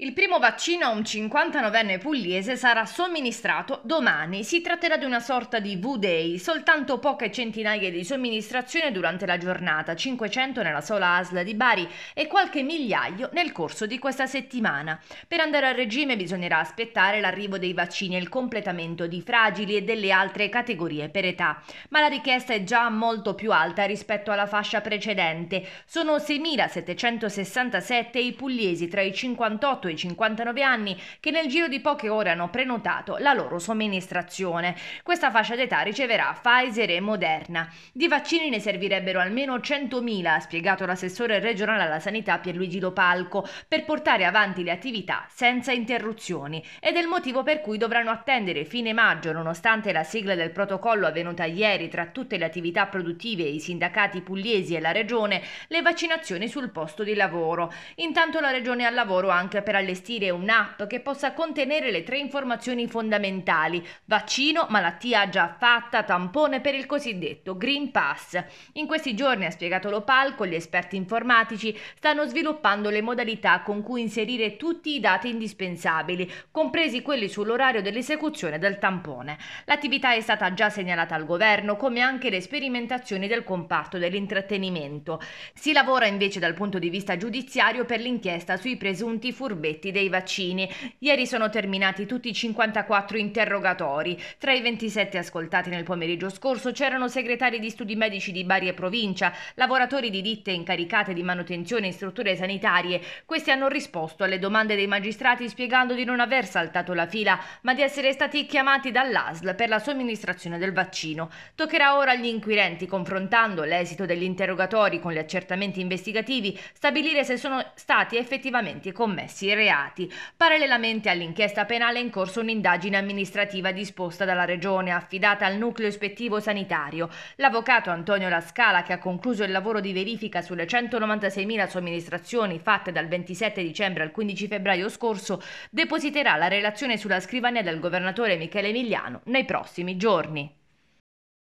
Il primo vaccino a un 59enne pugliese sarà somministrato domani. Si tratterà di una sorta di V-Day, soltanto poche centinaia di somministrazioni durante la giornata, 500 nella sola ASL di Bari e qualche migliaio nel corso di questa settimana. Per andare a regime bisognerà aspettare l'arrivo dei vaccini e il completamento di fragili e delle altre categorie per età, ma la richiesta è già molto più alta rispetto alla fascia precedente. Sono 6.767 i pugliesi tra i 58 e e 59 anni che nel giro di poche ore hanno prenotato la loro somministrazione. Questa fascia d'età riceverà Pfizer e Moderna. Di vaccini ne servirebbero almeno 100.000, ha spiegato l'assessore regionale alla sanità Pierluigi Lopalco, per portare avanti le attività senza interruzioni ed è il motivo per cui dovranno attendere fine maggio nonostante la sigla del protocollo avvenuta ieri tra tutte le attività produttive, e i sindacati pugliesi e la regione, le vaccinazioni sul posto di lavoro. Intanto la regione ha lavoro anche per allestire un'app che possa contenere le tre informazioni fondamentali, vaccino, malattia già fatta, tampone per il cosiddetto Green Pass. In questi giorni, ha spiegato Lopalco, gli esperti informatici stanno sviluppando le modalità con cui inserire tutti i dati indispensabili, compresi quelli sull'orario dell'esecuzione del tampone. L'attività è stata già segnalata al governo, come anche le sperimentazioni del comparto dell'intrattenimento. Si lavora invece dal punto di vista giudiziario per l'inchiesta sui presunti furbetti brevetti dei vaccini. Ieri sono terminati tutti i 54 interrogatori. Tra i 27 ascoltati nel pomeriggio scorso c'erano segretari di studi medici di Bari e provincia, lavoratori di ditte incaricate di manutenzione in strutture sanitarie. Questi hanno risposto alle domande dei magistrati spiegando di non aver saltato la fila, ma di essere stati chiamati dall'ASL per la somministrazione del vaccino. Toccherà ora agli inquirenti, confrontando l'esito degli interrogatori con gli accertamenti investigativi, stabilire se sono stati effettivamente commessi reati. Parallelamente all'inchiesta penale è in corso un'indagine amministrativa disposta dalla Regione, affidata al nucleo ispettivo sanitario. L'avvocato Antonio Lascala, che ha concluso il lavoro di verifica sulle 196.000 somministrazioni fatte dal 27 dicembre al 15 febbraio scorso, depositerà la relazione sulla scrivania del governatore Michele Emiliano nei prossimi giorni.